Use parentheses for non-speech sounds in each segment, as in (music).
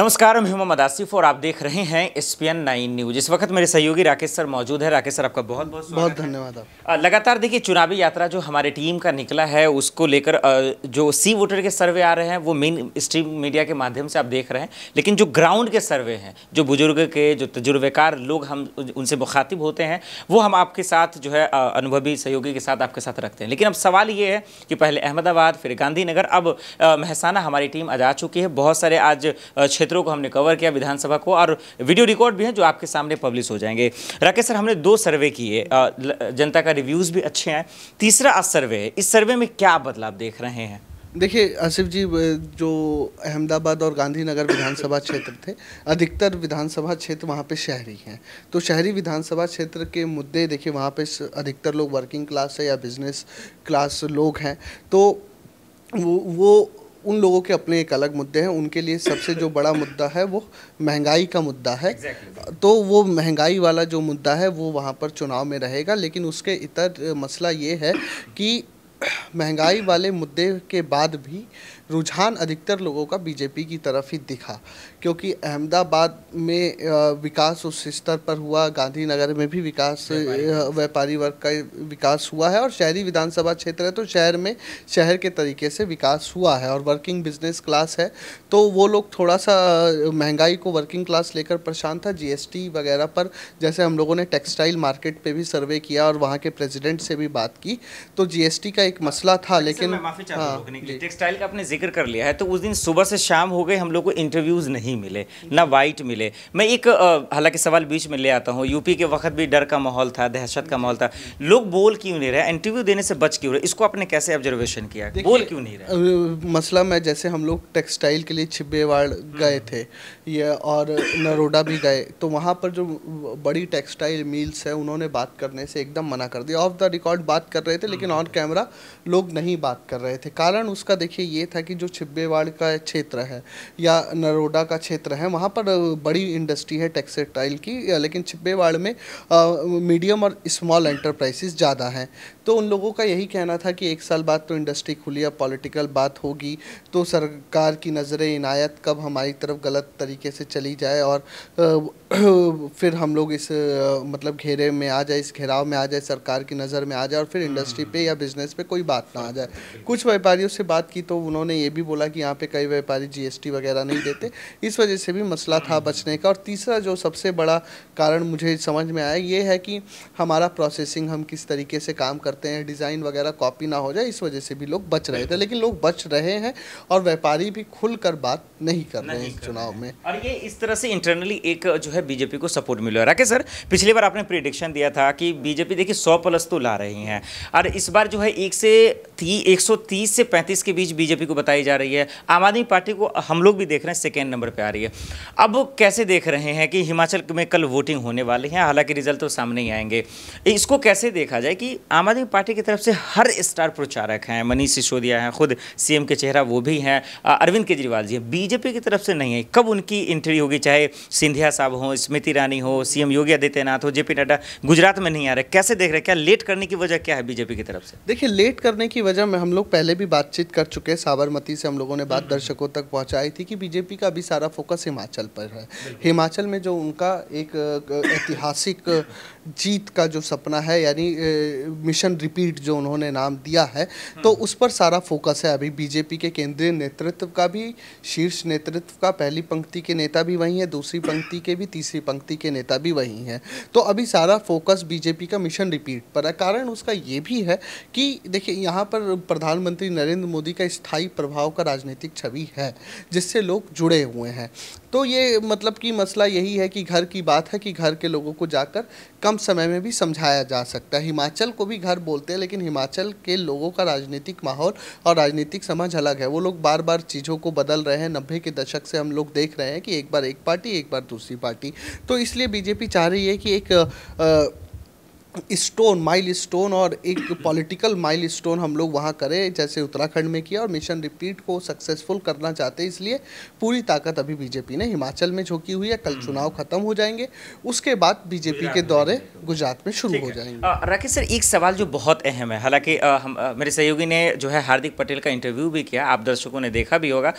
नमस्कार हम मोहम्मद आसिफ़ और आप देख रहे हैं S P N nine news इस वक्त मेरे सहयोगी राकेश सर मौजूद है राकेश सर आपका बहुत बहुत बहुत धन्यवाद लगातार देखिए चुनावी यात्रा जो हमारे टीम का निकला है उसको लेकर जो सी वोटर के सर्वे आ रहे हैं वो मेन स्ट्रीम मीडिया के माध्यम से आप देख रहे हैं लेकिन जो ग्राउंड के सर्वे हैं जो बुजुर्ग के जो तजुर्बेकार लोग हम उनसे मुखातिब होते हैं वो हम आपके साथ जो है अनुभवी सहयोगी के साथ आपके साथ रखते हैं लेकिन अब सवाल ये है कि पहले अहमदाबाद फिर गांधीनगर अब महसाना हमारी टीम आज आ चुकी है बहुत सारे आज क्षेत्र क्षेत्रों को हमने कवर किया विधानसभा को और वीडियो रिकॉर्ड भी हैं जो आपके सामने पब्लिश हो जाएंगे राकेश सर हमने दो सर्वे किए जनता का रिव्यूज़ भी अच्छे हैं तीसरा आज सर्वे है इस सर्वे में क्या बदलाव देख रहे हैं देखिए आसिफ जी जो अहमदाबाद और गांधीनगर विधानसभा क्षेत्र थे अधिकतर विधानसभा क्षेत्र वहाँ पे शहरी हैं तो शहरी विधानसभा क्षेत्र के मुद्दे देखिए वहाँ पे अधिकतर लोग वर्किंग क्लास है या बिजनेस क्लास लोग हैं तो वो वो उन लोगों के अपने एक अलग मुद्दे हैं उनके लिए सबसे जो बड़ा मुद्दा है वो महंगाई का मुद्दा है exactly. तो वो महंगाई वाला जो मुद्दा है वो वहाँ पर चुनाव में रहेगा लेकिन उसके इतर मसला ये है कि महंगाई वाले मुद्दे के बाद भी रुझान अधिकतर लोगों का बीजेपी की तरफ ही दिखा क्योंकि अहमदाबाद में विकास उस स्तर पर हुआ गांधीनगर में भी विकास व्यापारी वर्ग का विकास हुआ है और शहरी विधानसभा क्षेत्र है तो शहर में शहर के तरीके से विकास हुआ है और वर्किंग बिजनेस क्लास है तो वो लोग थोड़ा सा महंगाई को वर्किंग क्लास लेकर परेशान था जीएसटी वगैरह पर जैसे हम लोगों ने टेक्सटाइल मार्केट पर भी सर्वे किया और वहाँ के प्रेजिडेंट से भी बात की तो जीएसटी का एक मसला था लेकिन टेक्सटाइल हाँ, का अपने जिक्र कर लिया है तो उस दिन सुबह से शाम हो गए हम लोग को इंटरव्यूज़ नहीं मिले ना वाइट मिले मैं एक हालांकि सवाल बीच में ले आता हूँ यूपी के वक्त भी डर का माहौल था दहशत का माहौल था लोग बोल क्यों नहीं रहे इंटरव्यू देने से बच क्यों रहे इसको आपने कैसे ऑब्जर्वेशन किया बोल क्यों नहीं रहे मसला मैं जैसे हम लोग टेक्सटाइल के लिए छिब्बेवाड़ हम्म। गए थे ये और नरोडा भी गए तो वहाँ पर जो बड़ी टेक्सटाइल मिल्स है उन्होंने बात करने से एकदम मना कर दिया ऑफ द रिकॉर्ड बात कर रहे थे लेकिन ऑन हम्म। कैमरा लोग नहीं बात कर रहे थे कारण उसका देखिए ये था कि कि जो छिब्बेवाड़ का क्षेत्र है या नरोडा का क्षेत्र है वहाँ पर बड़ी इंडस्ट्री है टेक्सटाइल की लेकिन छिब्बेवाड़ में मीडियम और स्मॉल एंटरप्राइजेस ज़्यादा हैं तो उन लोगों का यही कहना था कि एक साल बाद तो इंडस्ट्री खुली अब पॉलिटिकल बात होगी तो सरकार की नज़र इनायत कब हमारी तरफ गलत तरीके से चली जाए और (clears throat) फिर हम लोग इस मतलब घेरे में आ जाए इस घेराव में आ जाए सरकार की नज़र में आ जाए और फिर हम्म, इंडस्ट्री हम्म, पे हम्म। या बिजनेस पे कोई बात ना आ जाए कुछ व्यापारियों से बात की तो उन्होंने उन्होंने ये भी बोला कि यहाँ पे कई व्यापारी जीएसटी वगैरह नहीं देते इस वजह से भी मसला था बचने का और तीसरा जो सबसे बड़ा कारण मुझे समझ में आया ये है कि हमारा प्रोसेसिंग हम किस तरीके से काम करते हैं डिज़ाइन वगैरह कॉपी ना हो जाए इस वजह से भी लोग बच रहे थे लेकिन लोग बच रहे हैं और व्यापारी भी खुल बात नहीं कर रहे हैं चुनाव में और ये इस तरह से इंटरनली एक जो है बीजेपी को सपोर्ट मिल रहा है सर पिछली बार आपने प्रिडिक्शन दिया था कि बीजेपी देखिए सौ प्लस तो ला रही है और इस बार जो है एक से एक सौ तीस से पैंतीस के बीच बीजेपी को बताई जा रही है आम आदमी पार्टी को हम लोग भी देख रहे हैं सेकेंड नंबर पर आ रही है अब कैसे देख रहे हैं कि हिमाचल में कल वोटिंग होने वाले हैं हालांकि रिजल्ट तो सामने ही आएंगे इसको कैसे देखा जाए कि आम आदमी पार्टी की तरफ से हर स्टार प्रचारक हैं मनीष सिसोदिया हैं खुद सीएम के चेहरा वो भी हैं अरविंद केजरीवाल जी बीजेपी की तरफ से नहीं है कब उनकी एंट्री होगी चाहे सिंधिया साहब हों स्मृति ईरानी हो सीएम योगी आदित्यनाथ हो जेपी नड्डा गुजरात में नहीं आ रहे कैसे देख रहे क्या लेट करने की वजह क्या है बीजेपी की तरफ से देखिए लेट करने की वजह में हम लोग पहले भी बातचीत कर चुके हैं साबर साबरमती से हम लोगों ने बात दर्शकों तक पहुंचाई थी कि बीजेपी का भी सारा फोकस हिमाचल पर है हिमाचल में जो उनका एक ऐतिहासिक जीत का जो सपना है यानी मिशन रिपीट जो उन्होंने नाम दिया है तो हम्म। उस पर सारा फोकस है अभी बीजेपी के केंद्रीय नेतृत्व का भी शीर्ष नेतृत्व का पहली पंक्ति के नेता भी वही है दूसरी पंक्ति के भी तीसरी पंक्ति के नेता भी वही हैं तो अभी सारा फोकस बीजेपी का मिशन रिपीट पर है कारण उसका ये भी है कि देखिए यहाँ पर प्रधानमंत्री नरेंद्र मोदी का स्थायी प्रभाव का राजनीतिक छवि है जिससे लोग जुड़े हुए हैं तो ये मतलब कि मसला यही है कि घर की बात है कि घर के लोगों को जाकर कम कम समय में भी समझाया जा सकता है हिमाचल को भी घर बोलते हैं लेकिन हिमाचल के लोगों का राजनीतिक माहौल और राजनीतिक समझ अलग है वो लोग बार बार चीज़ों को बदल रहे हैं नब्बे के दशक से हम लोग देख रहे हैं कि एक बार एक पार्टी एक बार दूसरी पार्टी तो इसलिए बीजेपी चाह रही है कि एक आ, स्टोन माइल स्टोन और एक पॉलिटिकल माइल स्टोन हम लोग वहाँ करें जैसे उत्तराखंड में किया और मिशन रिपीट को सक्सेसफुल करना चाहते हैं इसलिए पूरी ताकत अभी बीजेपी ने हिमाचल में झोंकी हुई है कल हम्म। चुनाव खत्म हो जाएंगे उसके बाद बीजेपी के दौरे गुजरात में शुरू हो जाएंगे राकेश सर एक सवाल जो बहुत अहम है हालांकि मेरे सहयोगी ने जो है हार्दिक पटेल का इंटरव्यू भी किया आप दर्शकों ने देखा भी होगा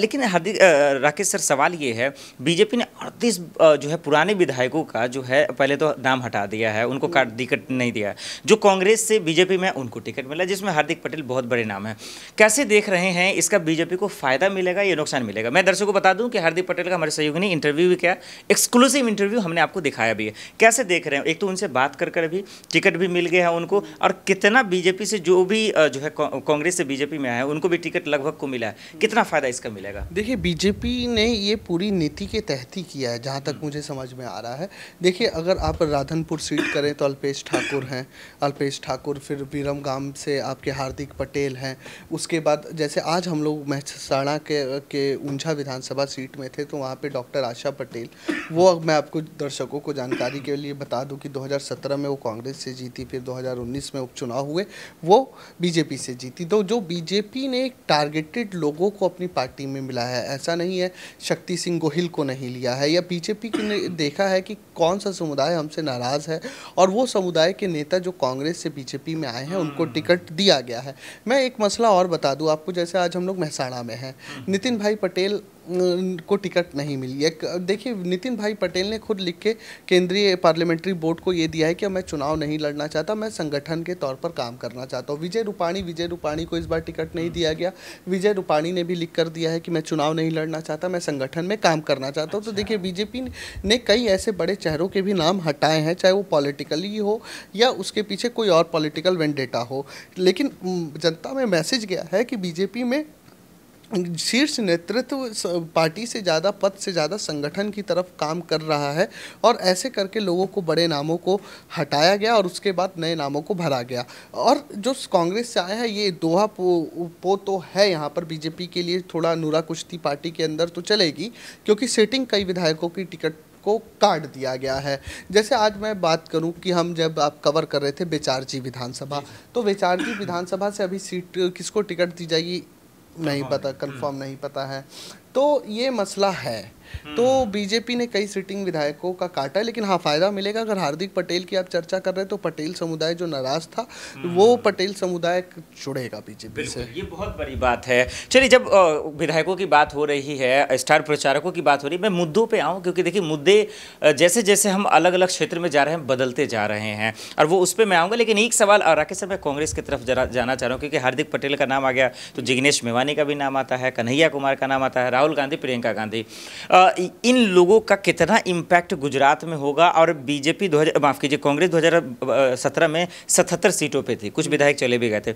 लेकिन हार्दिक राकेश सर सवाल ये है बीजेपी ने अड़तीस जो है पुराने विधायकों का जो है पहले तो नाम हटा दिया है उनको हम्म। कार्ड टिकट नहीं दिया जो कांग्रेस से बीजेपी में उनको टिकट मिला जिसमें हार्दिक पटेल बहुत बड़े नाम है कैसे देख रहे हैं इसका बीजेपी को फायदा मिलेगा या नुकसान मिलेगा मैं दर्शकों को बता दूं कि हार्दिक पटेल का हमारे सहयोगी ने इंटरव्यू भी किया एक्सक्लूसिव इंटरव्यू हमने आपको दिखाया भी है कैसे देख रहे हैं एक तो उनसे बात कर कर भी टिकट भी मिल गया है उनको और कितना बीजेपी से जो भी जो है कांग्रेस से बीजेपी में आया उनको भी टिकट लगभग को मिला है कितना फ़ायदा इसका मिलेगा देखिए बीजेपी ने ये पूरी नीति के तहत ही किया है जहाँ तक हम्म। मुझे समझ में आ रहा है देखिए अगर आप राधनपुर सीट करें तो अल्पेश ठाकुर हैं अल्पेश ठाकुर फिर वीरम गाम से आपके हार्दिक पटेल हैं उसके बाद जैसे आज हम लोग महसाणा के के ऊंझा विधानसभा सीट में थे तो वहाँ पे डॉक्टर आशा पटेल वो अब मैं आपको दर्शकों को जानकारी के लिए बता दूं कि 2017 में वो कांग्रेस से जीती फिर 2019 में उपचुनाव हुए वो बीजेपी से जीती तो जो बीजेपी ने एक टारगेटेड लोगों को अपनी पार्टी में मिला है ऐसा नहीं है शक्ति सिंह गोहिल को नहीं लिया है या बीजेपी ने देखा है कि कौन सा समुदाय हमसे नाराज़ है और वो समुदाय के नेता जो कांग्रेस से बीजेपी में आए हैं उनको हम्म। टिकट दिया गया है मैं एक मसला और बता दूं आपको जैसे आज हम लोग महसाणा में हैं हम्म। नितिन भाई पटेल को टिकट नहीं मिली है देखिए नितिन भाई पटेल ने खुद लिख के केंद्रीय पार्लियामेंट्री बोर्ड को ये दिया है कि मैं चुनाव नहीं लड़ना चाहता मैं संगठन के तौर पर काम करना चाहता हूँ विजय रूपाणी विजय रूपाणी को इस बार टिकट नहीं दिया गया विजय रूपाणी ने भी लिख कर दिया है कि मैं चुनाव नहीं लड़ना चाहता मैं संगठन में काम करना चाहता हूँ तो अच्छा। तो देखिए बीजेपी ने कई ऐसे बड़े चेहरों के भी नाम हटाए हैं चाहे वो पॉलिटिकली हो या उसके पीछे कोई और पॉलिटिकल वेंडेटा हो लेकिन जनता में मैसेज गया है कि बीजेपी में शीर्ष नेतृत्व पार्टी से ज़्यादा पद से ज़्यादा संगठन की तरफ काम कर रहा है और ऐसे करके लोगों को बड़े नामों को हटाया गया और उसके बाद नए नामों को भरा गया और जो कांग्रेस से आया है ये दोहा पो, पो तो है यहाँ पर बीजेपी के लिए थोड़ा नूरा कुश्ती पार्टी के अंदर तो चलेगी क्योंकि सेटिंग कई विधायकों की टिकट को काट दिया गया है जैसे आज मैं बात करूं कि हम जब आप कवर कर रहे थे बेचारजी विधानसभा तो बेचारजी विधानसभा से अभी सीट किसको टिकट दी जाएगी नहीं हाँ। पता कंफर्म हम्म। नहीं पता है तो ये मसला है तो बीजेपी हम्म। ने कई सिटिंग विधायकों का काटा है लेकिन हाँ फायदा मिलेगा अगर हार्दिक पटेल की आप चर्चा कर रहे हैं तो पटेल समुदाय जो नाराज था हम्म। वो पटेल समुदाय जुड़ेगा बीजेपी से ये बहुत बड़ी बात है चलिए जब विधायकों की बात हो रही है स्टार प्रचारकों की बात हो रही है मैं मुद्दों पर आऊँ क्योंकि देखिए मुद्दे जैसे जैसे हम अलग अलग क्षेत्र में जा रहे हैं बदलते जा रहे हैं और वो उस पर मैं आऊँगा लेकिन एक सवाल राकेश सर मैं कांग्रेस की तरफ जाना चाह रहा हूँ क्योंकि हार्दिक पटेल का नाम आ गया तो जिग्नेश मेवानी का भी नाम आता है कन्हैया कुमार का नाम आता है राहुल गांधी प्रियंका गांधी इन लोगों का कितना इम्पैक्ट गुजरात में होगा और बीजेपी दो माफ़ कीजिए कांग्रेस 2017 में 77 सीटों पे थी कुछ विधायक चले भी गए थे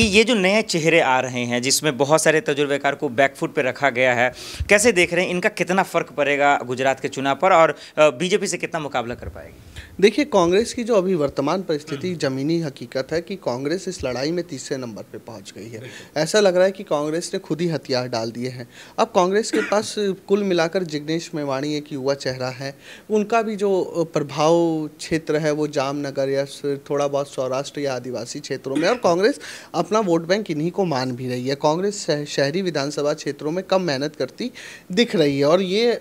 ये जो नए चेहरे आ रहे हैं जिसमें बहुत सारे तजुर्बेकार को बैकफुट पर रखा गया है कैसे देख रहे हैं इनका कितना फ़र्क पड़ेगा गुजरात के चुनाव पर और बीजेपी से कितना मुकाबला कर पाएगी देखिए कांग्रेस की जो अभी वर्तमान परिस्थिति हम्म। ज़मीनी हकीकत है कि कांग्रेस इस लड़ाई में तीसरे नंबर पे पहुंच गई है ऐसा लग रहा है कि कांग्रेस ने खुद ही हथियार डाल दिए हैं अब कांग्रेस के पास कुल मिलाकर जिग्नेश मेवाणी एक युवा चेहरा है उनका भी जो प्रभाव क्षेत्र है वो जामनगर या थोड़ा बहुत सौराष्ट्र या आदिवासी क्षेत्रों में और कांग्रेस अपना वोट बैंक इन्हीं को मान भी रही है कांग्रेस शहरी विधानसभा क्षेत्रों में कम मेहनत करती दिख रही है और ये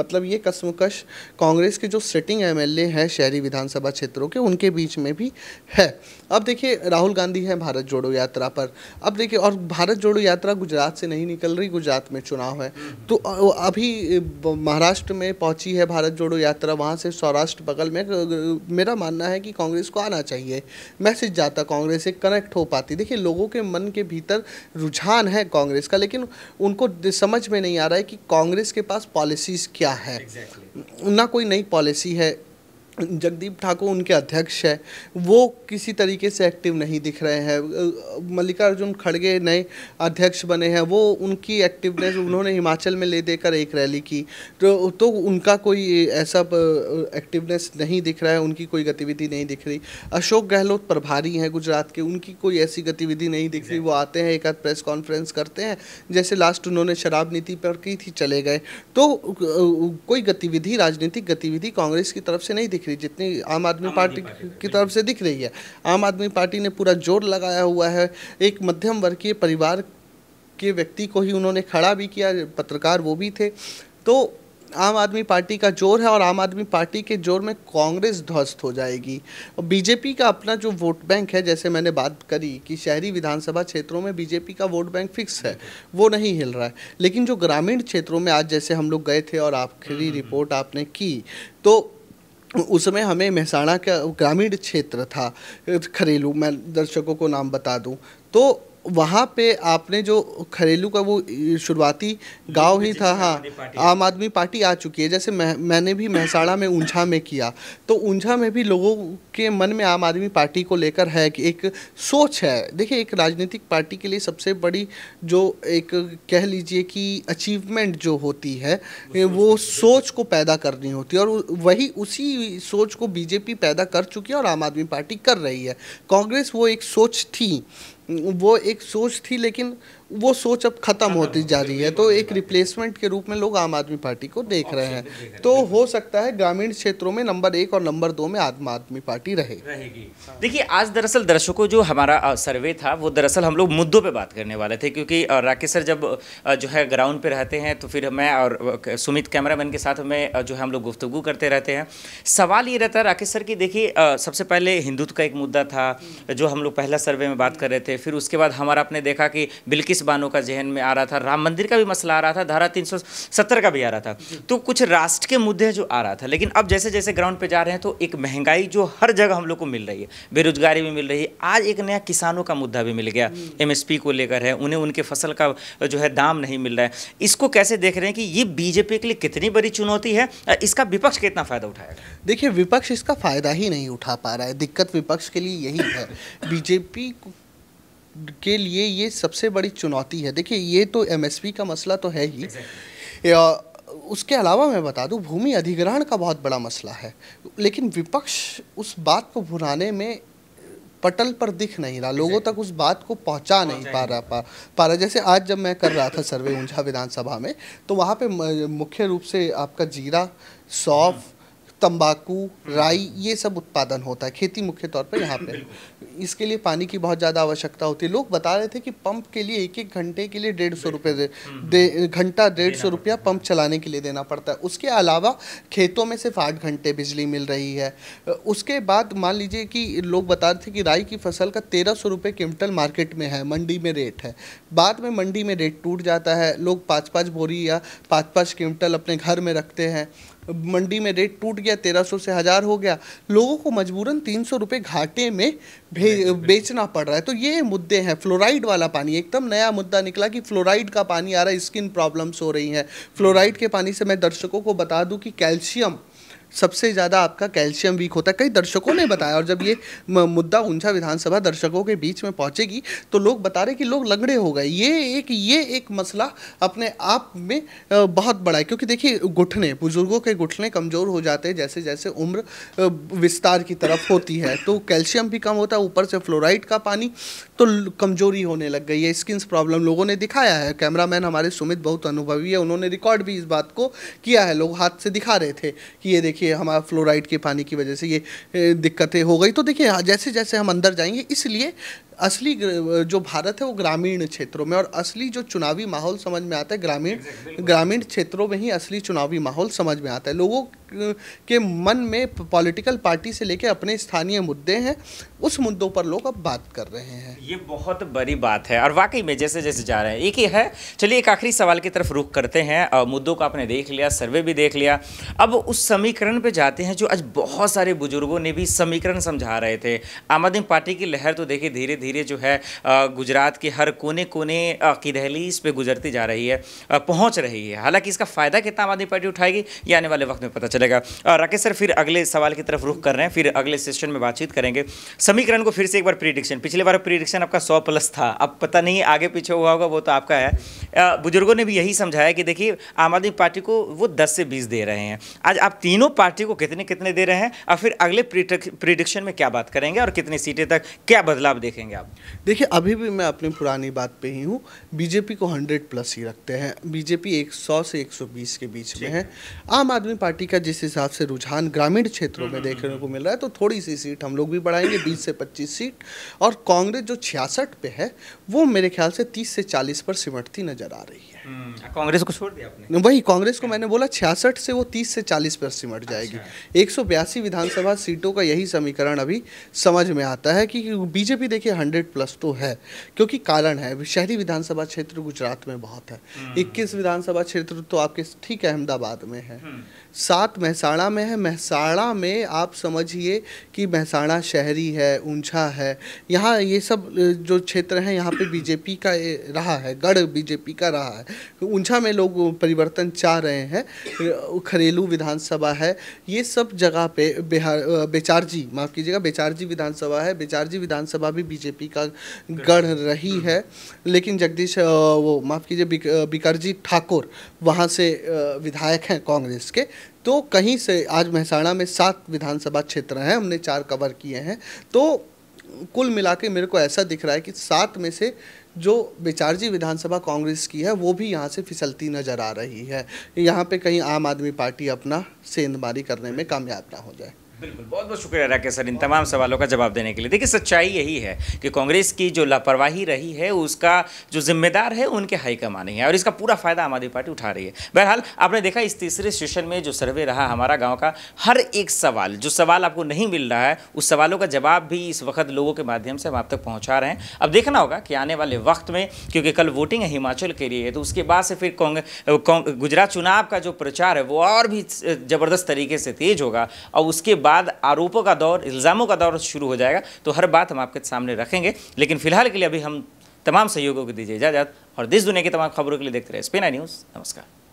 मतलब ये कसमकश कांग्रेस के जो सिटिंग एम एल शहरी शहरी विधानसभा क्षेत्रों के उनके बीच में भी है अब देखिए राहुल गांधी है भारत जोड़ो यात्रा पर अब देखिए और भारत जोड़ो यात्रा गुजरात से नहीं निकल रही गुजरात में चुनाव है तो अभी महाराष्ट्र में पहुंची है भारत जोड़ो यात्रा वहां से सौराष्ट्र बगल में मेरा मानना है कि कांग्रेस को आना चाहिए मैसेज जाता कांग्रेस से कनेक्ट हो पाती देखिए लोगों के मन के भीतर रुझान है कांग्रेस का लेकिन उनको समझ में नहीं आ रहा है कि कांग्रेस के पास पॉलिसीज़ क्या है exactly. ना कोई नई पॉलिसी है जगदीप ठाकुर उनके अध्यक्ष है वो किसी तरीके से एक्टिव नहीं दिख रहे हैं मल्लिकार्जुन खड़गे नए अध्यक्ष बने हैं वो उनकी एक्टिवनेस उन्होंने हिमाचल में ले देकर एक रैली की तो तो उनका कोई ऐसा एक्टिवनेस नहीं दिख रहा है उनकी कोई गतिविधि नहीं दिख रही अशोक गहलोत प्रभारी हैं गुजरात के उनकी कोई ऐसी गतिविधि नहीं दिख रही वो आते हैं एक आध प्रेस कॉन्फ्रेंस करते हैं जैसे लास्ट उन्होंने शराब नीति पर की थी चले गए तो कोई गतिविधि राजनीतिक गतिविधि कांग्रेस की तरफ से नहीं दिख दिख रही जितनी आम आदमी पार्टी की तरफ से दिख रही है आम आदमी पार्टी ने पूरा जोर लगाया हुआ है एक मध्यम वर्गीय परिवार के व्यक्ति को ही उन्होंने खड़ा भी किया पत्रकार वो भी थे तो आम आदमी पार्टी का जोर है और आम आदमी पार्टी के जोर में कांग्रेस ध्वस्त हो जाएगी और बीजेपी का अपना जो वोट बैंक है जैसे मैंने बात करी कि शहरी विधानसभा क्षेत्रों में बीजेपी का वोट बैंक फिक्स है वो नहीं हिल रहा है लेकिन जो ग्रामीण क्षेत्रों में आज जैसे हम लोग गए थे और आखिरी हम्म, हम्म, हम्म। रिपोर्ट आपने की तो उस समय हमें मेहसाणा का ग्रामीण क्षेत्र था खरेलू मैं दर्शकों को नाम बता दूं तो वहाँ पे आपने जो घरेलू का वो शुरुआती गांव ही था हाँ आम आदमी पार्टी आ चुकी है जैसे मैं मैंने भी महसाड़ा में ऊंझा में किया तो ऊंझा में भी लोगों के मन में आम आदमी पार्टी को लेकर है कि एक सोच है देखिए एक राजनीतिक पार्टी के लिए सबसे बड़ी जो एक कह लीजिए कि अचीवमेंट जो होती है वो सोच को पैदा करनी होती है और वही उसी सोच को बीजेपी पैदा कर चुकी है और आम आदमी पार्टी कर रही है कांग्रेस वो एक सोच थी वो एक सोच थी लेकिन वो सोच अब खत्म होती जा रही है तो एक रिप्लेसमेंट के रूप में लोग आम आदमी पार्टी को देख रहे हैं तो हो सकता है ग्रामीण क्षेत्रों में नंबर एक और नंबर दो में आम आदमी पार्टी रहे देखिए आज दरअसल दर्शकों जो हमारा सर्वे था वो दरअसल हम लोग मुद्दों पे बात करने वाले थे क्योंकि राकेश सर जब जो है ग्राउंड पे रहते हैं तो फिर मैं और सुमित कैमरामैन के साथ में जो है हम लोग गुफ्तगु करते रहते हैं सवाल ये रहता है राकेश सर की देखिए सबसे पहले हिंदुत्व का एक मुद्दा था जो हम लोग पहला सर्वे में बात कर रहे थे फिर उसके बाद हमारा आपने देखा कि बिल्कुल किस बानों का जहन में आ रहा था राम मंदिर का भी मसला आ रहा था धारा तीन का भी आ रहा था तो कुछ राष्ट्र के मुद्दे जो आ रहा था लेकिन अब जैसे जैसे ग्राउंड पर जा रहे हैं तो एक महंगाई जो हर जगह हम लोग को मिल रही है बेरोजगारी भी मिल रही है आज एक नया किसानों का मुद्दा भी मिल गया एम हम्म। को लेकर है उन्हें उनके फसल का जो है दाम नहीं मिल रहा है इसको कैसे देख रहे हैं कि ये बीजेपी के लिए कितनी बड़ी चुनौती है इसका विपक्ष कितना फ़ायदा उठाएगा देखिए विपक्ष इसका फ़ायदा ही नहीं उठा पा रहा है दिक्कत विपक्ष के लिए यही है बीजेपी (laughs) के लिए ये सबसे बड़ी चुनौती है देखिए ये तो एमएसपी का मसला तो है ही उसके अलावा मैं बता दूं भूमि अधिग्रहण का बहुत बड़ा मसला है लेकिन विपक्ष उस बात को भुनाने में पटल पर दिख नहीं रहा लोगों तक उस बात को पहुंचा नहीं पा रहा पा, पा रहा जैसे आज जब मैं कर रहा था सर्वे ऊंझा विधानसभा में तो वहाँ पे मुख्य रूप से आपका जीरा सौफ हम्म। तंबाकू राई हम्म। ये सब उत्पादन होता है खेती मुख्य तौर पर यहाँ पे इसके लिए पानी की बहुत ज़्यादा आवश्यकता होती है लोग बता रहे थे कि पंप के लिए एक एक घंटे के लिए डेढ़ सौ रुपये दे हम्म, हम्म, हम्म। घंटा डेढ़ सौ रुपया पंप चलाने के लिए देना पड़ता है उसके अलावा खेतों में सिर्फ आठ घंटे बिजली मिल रही है उसके बाद मान लीजिए कि लोग बता रहे थे कि राई की फसल का तेरह सौ रुपये क्विंटल मार्केट में है मंडी में रेट है बाद में मंडी में रेट टूट जाता है लोग पाँच पाँच बोरी या पाँच पाँच क्विंटल अपने घर में रखते हैं मंडी में रेट टूट गया तेरह सौ से हज़ार हो गया लोगों को मजबूरन तीन सौ रुपये घाटे में भे, बेचना पड़ रहा है तो ये मुद्दे हैं फ्लोराइड वाला पानी एकदम नया मुद्दा निकला कि फ्लोराइड का पानी आ रहा है स्किन प्रॉब्लम्स हो रही हैं फ्लोराइड के पानी से मैं दर्शकों को बता दूँ कि कैल्शियम सबसे ज़्यादा आपका कैल्शियम वीक होता है कई दर्शकों ने बताया और जब ये मुद्दा ऊंचा विधानसभा दर्शकों के बीच में पहुंचेगी तो लोग बता रहे कि लोग लंगड़े हो गए ये एक ये एक मसला अपने आप में बहुत बड़ा है क्योंकि देखिए घुटने बुजुर्गों के घुटने कमज़ोर हो जाते हैं जैसे जैसे उम्र विस्तार की तरफ होती है तो कैल्शियम भी कम होता है ऊपर से फ्लोराइड का पानी तो कमज़ोरी होने लग गई है स्किन प्रॉब्लम लोगों ने दिखाया है कैमरामैन हमारे सुमित बहुत अनुभवी है उन्होंने रिकॉर्ड भी इस बात को किया है लोग हाथ से दिखा रहे थे कि ये देखिए देखिए हमारा फ्लोराइड के पानी की वजह से ये दिक्कतें हो गई तो देखिए हाँ, जैसे जैसे हम अंदर जाएंगे इसलिए असली जो भारत है वो ग्रामीण क्षेत्रों में और असली जो चुनावी माहौल समझ में आता है ग्रामीण ग्रामीण क्षेत्रों में ही असली चुनावी माहौल समझ में आता है लोगों के मन में पॉलिटिकल पार्टी से लेकर अपने स्थानीय मुद्दे हैं उस मुद्दों पर लोग अब बात कर रहे हैं ये बहुत बड़ी बात है और वाकई में जैसे जैसे जा रहे हैं एक ही है चलिए एक आखिरी सवाल की तरफ रुख करते हैं मुद्दों को आपने देख लिया सर्वे भी देख लिया अब उस समीकरण पर जाते हैं जो आज बहुत सारे बुजुर्गों ने भी समीकरण समझा रहे थे आम आदमी पार्टी की लहर तो देखिए धीरे धीरे जो है गुजरात के हर कोने कोने की दहली इस पर गुजरती जा रही है पहुंच रही है हालांकि इसका फ़ायदा कितना आम आदमी पार्टी उठाएगी ये आने वाले वक्त में पता चलेगा जाएगा राकेश सर फिर अगले सवाल की तरफ रुख कर रहे हैं फिर अगले सेशन में बातचीत करेंगे समीकरण को फिर से एक बार प्रिडिक्शन पिछले बार प्रिडिक्शन आपका सौ प्लस था अब पता नहीं आगे पीछे हुआ होगा वो तो आपका है बुजुर्गों ने भी यही समझाया कि देखिए आम आदमी पार्टी को वो दस से बीस दे रहे हैं आज आप तीनों पार्टी को कितने कितने दे रहे हैं और फिर अगले प्रिडिक्शन में क्या बात करेंगे और कितनी सीटें तक क्या बदलाव देखेंगे आप देखिए अभी भी मैं अपनी पुरानी बात पे ही हूँ बीजेपी को हंड्रेड प्लस ही रखते हैं बीजेपी एक से एक के बीच में है आम आदमी पार्टी का जिस हिसाब से रुझान ग्रामीण क्षेत्रों में हम्म, देखने हम्म, को मिल रहा है तो थोड़ी सी सीट हम लोग भी बढ़ाएंगे बीस से पच्चीस सीट और कांग्रेस जो छियासठ पे है वो मेरे ख्याल से तीस से चालीस पर सिमटती नजर आ रही है हम्म। कांग्रेस को छोड़ दिया आपने वही कांग्रेस को मैंने बोला छियासठ से वो तीस से चालीस पर सिमट जाएगी अच्छा। सौ एक विधानसभा सीटों का यही समीकरण अभी समझ में आता है कि बीजेपी देखिए हंड्रेड प्लस तो है क्योंकि कारण है शहरी विधानसभा क्षेत्र गुजरात में बहुत है हम्म। इक्कीस विधानसभा क्षेत्र तो आपके ठीक है अहमदाबाद में है हम्म। सात महसाणा में है महसाणा में आप समझिए कि महसाणा शहरी है ऊंचा है यहाँ ये सब जो क्षेत्र हैं यहाँ पे बीजेपी का रहा है गढ़ बीजेपी का रहा है ऊंझा में लोग परिवर्तन चाह रहे हैं घरेलू विधानसभा है ये सब जगह पे बिहार बेचारजी माफ़ कीजिएगा बेचारजी विधानसभा है बेचारजी विधानसभा भी बीजेपी का गढ़ रही है लेकिन जगदीश वो माफ़ कीजिए बिकरजी ठाकुर वहाँ से विधायक हैं कांग्रेस के तो कहीं से आज महसाणा में सात विधानसभा क्षेत्र हैं हमने चार कवर किए हैं तो कुल मिला के मेरे को ऐसा दिख रहा है कि सात में से जो बेचारजी विधानसभा कांग्रेस की है वो भी यहाँ से फिसलती नज़र आ रही है यहाँ पे कहीं आम आदमी पार्टी अपना सेंधमारी करने में कामयाब ना हो जाए बिल्कुल बहुत बहुत शुक्रिया राकेश सर इन तमाम सवालों का जवाब देने के लिए देखिए सच्चाई यही है कि कांग्रेस की जो लापरवाही रही है उसका जो जिम्मेदार है उनके हाईकमान ही है और इसका पूरा फायदा आम आदमी पार्टी उठा रही है बहरहाल आपने देखा इस तीसरे सेशन में जो सर्वे रहा हमारा गाँव का हर एक सवाल जो सवाल आपको नहीं मिल रहा है उस सवालों का जवाब भी इस वक्त लोगों के माध्यम से हम आप तक पहुँचा रहे हैं अब देखना होगा कि आने वाले वक्त में क्योंकि कल वोटिंग है हिमाचल के लिए तो उसके बाद से फिर गुजरात चुनाव का जो प्रचार है वो और भी ज़बरदस्त तरीके से तेज होगा और उसके बाद आरोपों का दौर इल्ज़ामों का दौर शुरू हो जाएगा तो हर बात हम आपके सामने रखेंगे लेकिन फिलहाल के लिए अभी हम तमाम सहयोगों को दीजिए इजाज़त और देश दुनिया की तमाम खबरों के लिए देखते रहे स्पेना न्यूज़ नमस्कार